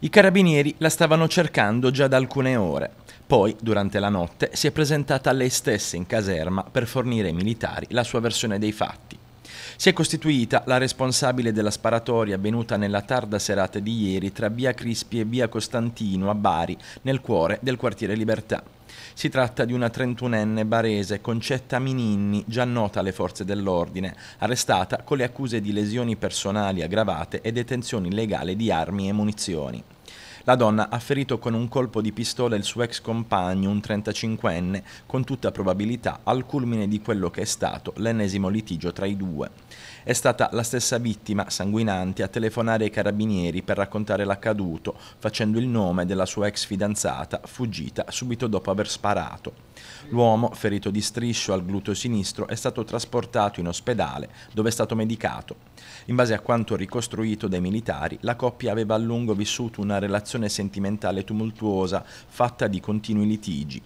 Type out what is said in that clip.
I carabinieri la stavano cercando già da alcune ore. Poi, durante la notte, si è presentata a lei stessa in caserma per fornire ai militari la sua versione dei fatti. Si è costituita la responsabile della sparatoria avvenuta nella tarda serata di ieri tra via Crispi e via Costantino a Bari, nel cuore del quartiere Libertà. Si tratta di una trentunenne barese, Concetta Mininni, già nota alle forze dell'ordine, arrestata con le accuse di lesioni personali aggravate e detenzione illegale di armi e munizioni. La donna ha ferito con un colpo di pistola il suo ex compagno, un 35enne, con tutta probabilità al culmine di quello che è stato l'ennesimo litigio tra i due. È stata la stessa vittima, sanguinante, a telefonare ai carabinieri per raccontare l'accaduto, facendo il nome della sua ex fidanzata, fuggita subito dopo aver sparato. L'uomo, ferito di striscio al gluteo sinistro, è stato trasportato in ospedale, dove è stato medicato. In base a quanto ricostruito dai militari, la coppia aveva a lungo vissuto una relazione sentimentale tumultuosa, fatta di continui litigi.